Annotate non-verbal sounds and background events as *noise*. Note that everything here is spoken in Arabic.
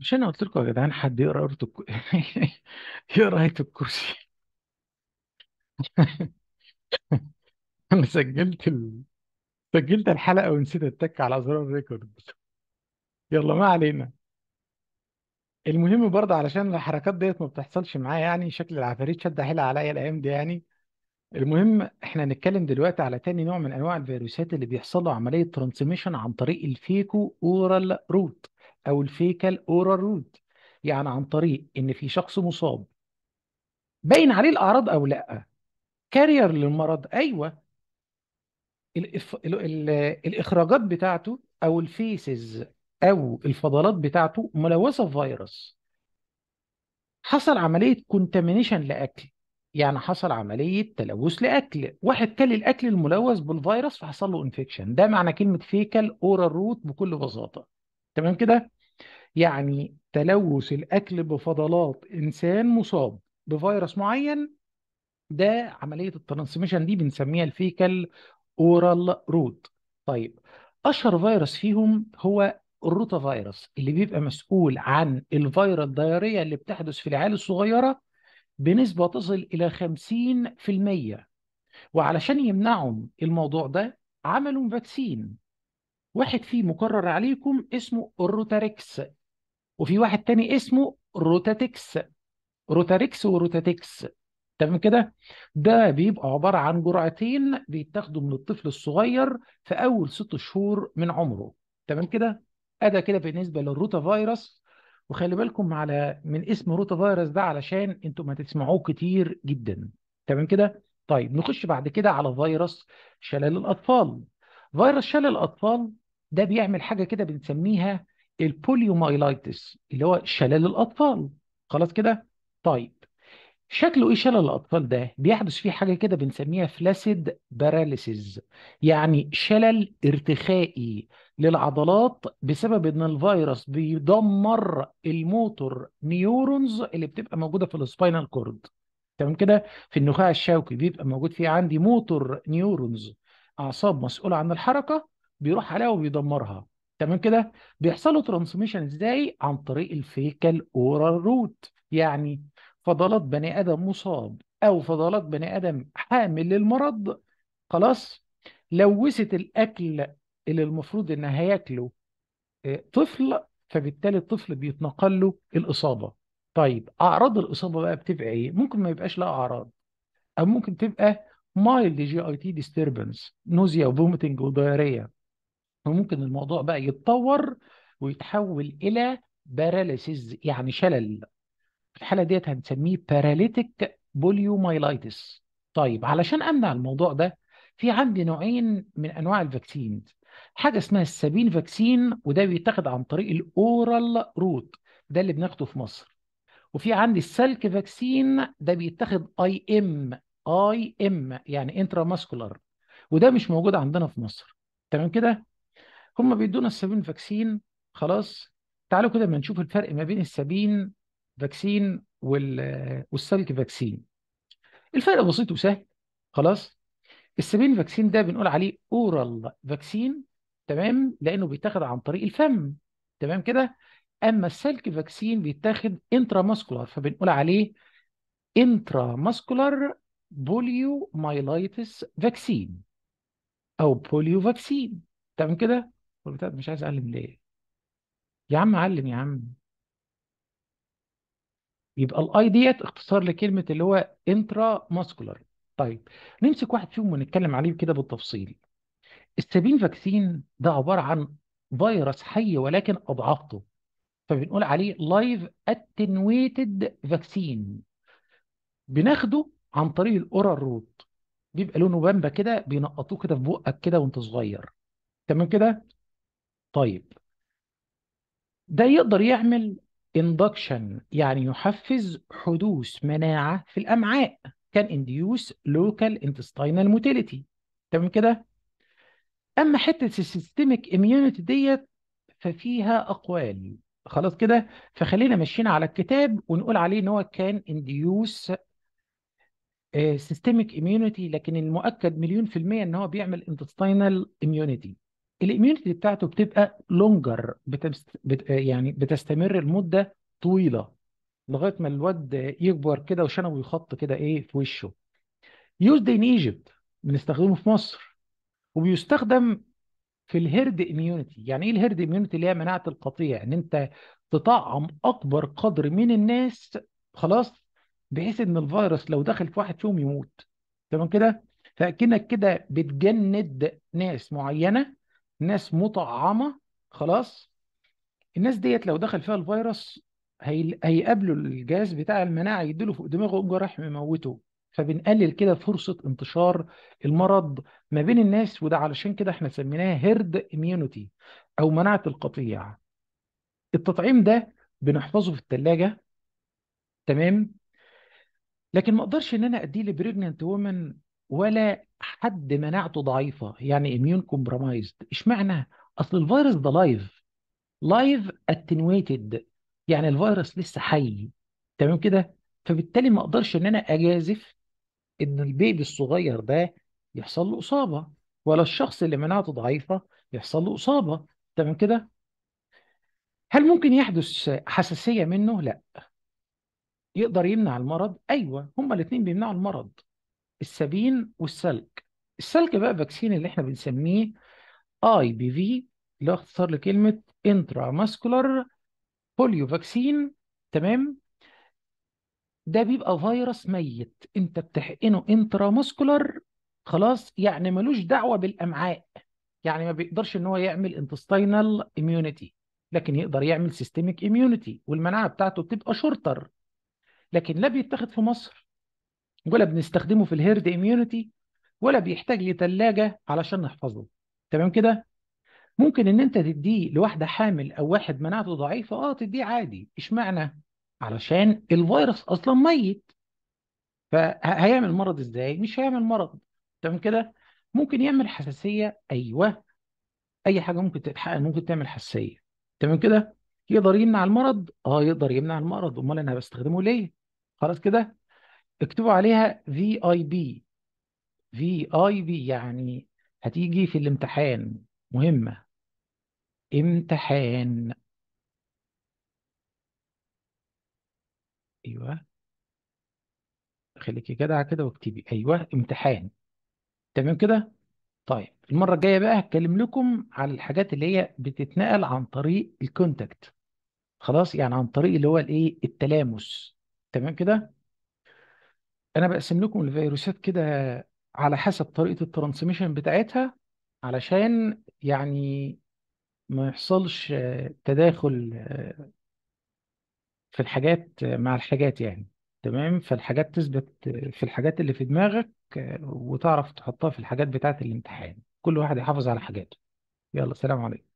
مش انا قلت لكم يا جدعان حد يقرا قرايه الك... *laughs* يقرا آية الكرسي *laughs* انا سجلت ال... سجلت الحلقة ونسيت اتك على زرار الريكورد يلا ما علينا المهم برضه علشان الحركات ديت ما بتحصلش معايا يعني شكل العفاريت شد حيلها عليا الايام دي يعني المهم احنا هنتكلم دلوقتي على تاني نوع من انواع الفيروسات اللي بيحصل له عملية ترانسميشن عن طريق الفيكو اورال روت أو الفيكال أورال روت يعني عن طريق إن في شخص مصاب باين عليه الأعراض أو لأ كارير للمرض أيوه الإف... ال... ال... الإخراجات بتاعته أو الفيسز أو الفضلات بتاعته ملوثة بفيروس حصل عملية كونتامينيشن لأكل يعني حصل عملية تلوث لأكل واحد كل الأكل الملوث بالفيروس فحصل له انفكشن ده معنى كلمة فيكال أورال روت بكل بساطة تمام كده يعني تلوث الاكل بفضلات انسان مصاب بفيروس معين ده عمليه الترانسميشن دي بنسميها الفيكال اورال رود طيب اشهر فيروس فيهم هو الروتا فيروس اللي بيبقى مسؤول عن الفيروس الدايرية اللي بتحدث في العيال الصغيره بنسبه تصل الى 50% وعلشان يمنعوا الموضوع ده عملوا فاكسين واحد فيه مكرر عليكم اسمه الروتاريكس وفي واحد تاني اسمه روتاتكس روتاريكس وروتاتكس تمام كده ده بيبقى عبارة عن جرعتين بيتاخدوا من الطفل الصغير في أول ست شهور من عمره تمام كده أدى كده بالنسبة للروتا فيروس وخلي بالكم على من اسم روتا فيروس ده علشان انتم هتسمعوه كتير جدا تمام كده طيب نخش بعد كده على فيروس شلل الأطفال فيروس شلل الأطفال ده بيعمل حاجه كده بنسميها البوليومايلايتس اللي هو شلل الاطفال خلاص كده طيب شكله ايه شلل الاطفال ده بيحدث فيه حاجه كده بنسميها فلاسيد باراليسيز يعني شلل ارتخائي للعضلات بسبب ان الفيروس بيدمر الموتور نيورونز اللي بتبقى موجوده في السباينال كورد تمام كده في النخاع الشوكي بيبقى موجود فيه عندي موتور نيورونز اعصاب مسؤوله عن الحركه بيروح عليها وبيدمرها تمام كده بيحصل له ترانسميشن ازاي عن طريق الفيكال اورال روت يعني فضلات بني ادم مصاب او فضلات بني ادم حامل للمرض خلاص لوثت الاكل اللي المفروض ان هياكله آه، طفل فبالتالي الطفل بيتنقل له الاصابه طيب اعراض الاصابه بقى بتبقى ايه ممكن ما يبقاش لها اعراض او ممكن تبقى مايلد جي اي تي ديستربنس نوزيا وبومتنج ودايريا وممكن الموضوع بقى يتطور ويتحول إلى باراليسيز يعني شلل في الحالة ديت هنسميه باراليتيك بوليومايلايتس طيب علشان أمنع الموضوع ده في عندي نوعين من أنواع الفاكسين حاجة اسمها السابين فاكسين وده بيتاخد عن طريق الأورال روت ده اللي بناخده في مصر وفي عندي السلك فاكسين ده بيتاخد اي ام اي ام يعني انترا ماسكولار وده مش موجود عندنا في مصر تمام كده هم بيدونا السابين فاكسين خلاص تعالوا كده ما نشوف الفرق ما بين السابين فاكسين وال... والسلك فاكسين الفرق بسيط وسهل خلاص السابين فاكسين ده بنقول عليه اورال فاكسين تمام لانه بيتاخد عن طريق الفم تمام كده اما السلك فاكسين بيتاخد انترا ماسكولار فبنقول عليه انترا ماسكولار بوليو مايلايتس فاكسين او بوليو فاكسين تمام كده قلت مش عايز اعلم ليه يا عم علم يا عم يبقى الاي ديت اختصار لكلمه اللي هو انترا ماسكولار طيب نمسك واحد فيهم ونتكلم عليه كده بالتفصيل السابين فاكسين ده عباره عن فيروس حي ولكن اضعفته فبنقول عليه لايف اتنويتد فاكسين بناخده عن طريق الاورال روت بيبقى لونه بامبا كده بينقطوه كده في بقك كده وانت صغير تمام كده طيب ده يقدر يعمل اندكشن يعني يحفز حدوث مناعة في الأمعاء كان انديوس لوكال انتستينال موتيليتي تمام كده؟ أما حتة السيستميك اميونيتي ديت ففيها أقوال خلاص كده فخلينا ماشيين على الكتاب ونقول عليه إن هو كان انديوس سيستميك اميونيتي لكن المؤكد مليون في المية إن هو بيعمل انتستينال اميونيتي الاميونتي بتاعته بتبقى لونجر بتبست... بت... يعني بتستمر لمده طويله لغايه ما الواد يكبر كده وشنبه يخط كده ايه في وشه يوزد ان ايجيبت بنستخدمه في مصر وبيستخدم في الهيرد اميونتي يعني ايه الهيرد اميونتي اللي هي مناعه القطيع ان انت تطعم اكبر قدر من الناس خلاص بحيث ان الفيروس لو دخل في واحد فيهم يموت تمام كده فاكنك كده بتجند ناس معينه ناس مطعمه خلاص الناس ديت لو دخل فيها الفيروس هي... الجهاز بتاع المناعه يديله فوق دماغه ويقوم رايح يموته فبنقلل كده فرصه انتشار المرض ما بين الناس وده علشان كده احنا سميناها هيرد اميونيتي او مناعه القطيع التطعيم ده بنحفظه في الثلاجه تمام لكن ما اقدرش ان انا اديه لبريجننت وومن ولا حد مناعته ضعيفه يعني اميون كومبرمايزد اشمعنى اصل الفيروس ده لايف لايف اتنويتد يعني الفيروس لسه حي تمام كده فبالتالي ما اقدرش ان انا اجازف ان البيبي الصغير ده يحصل له اصابه ولا الشخص اللي مناعته ضعيفه يحصل له اصابه تمام كده هل ممكن يحدث حساسيه منه لا يقدر يمنع المرض ايوه هما الاثنين بيمنعوا المرض السابين والسلك السلك بقى فاكسين اللي احنا بنسميه اي بي في اللي هو اختصار لكلمه انترا ماسكولار بوليو فاكسين تمام ده بيبقى فيروس ميت انت بتحقنه انترا ماسكولار خلاص يعني ملوش دعوه بالامعاء يعني ما بيقدرش ان هو يعمل انتستينال اميونيتي لكن يقدر يعمل سيستميك اميونيتي والمناعه بتاعته بتبقى شورتر لكن لا بيتاخد في مصر ولا بنستخدمه في الهيرد اميونيتي ولا بيحتاج لثلاجه علشان نحفظه تمام كده ممكن ان انت تديه لواحده حامل او واحد مناعته ضعيفه اه تديه عادي اشمعنى علشان الفيروس اصلا ميت فهيعمل مرض ازاي مش هيعمل مرض تمام كده ممكن يعمل حساسيه ايوه اي حاجه ممكن تتحقق ممكن تعمل حساسيه تمام كده يقدر يمنع المرض اه يقدر يمنع المرض امال انا بستخدمه ليه خلاص كده اكتبوا عليها في اي بي في اي بي يعني هتيجي في الامتحان مهمة امتحان ايوه خليكي جدعة كده واكتبي ايوه امتحان تمام كده طيب المرة الجاية بقى هتكلم لكم على الحاجات اللي هي بتتنقل عن طريق الكونتاكت خلاص يعني عن طريق اللي هو الايه التلامس تمام كده انا بقسم لكم الفيروسات كده على حسب طريقة الترانسميشن بتاعتها علشان يعني ما يحصلش تداخل آه، في الحاجات مع الحاجات يعني تمام فالحاجات تثبت في الحاجات اللي في دماغك آه، وتعرف تحطها في الحاجات بتاعة الامتحان كل واحد يحافظ على حاجاته يلا سلام عليكم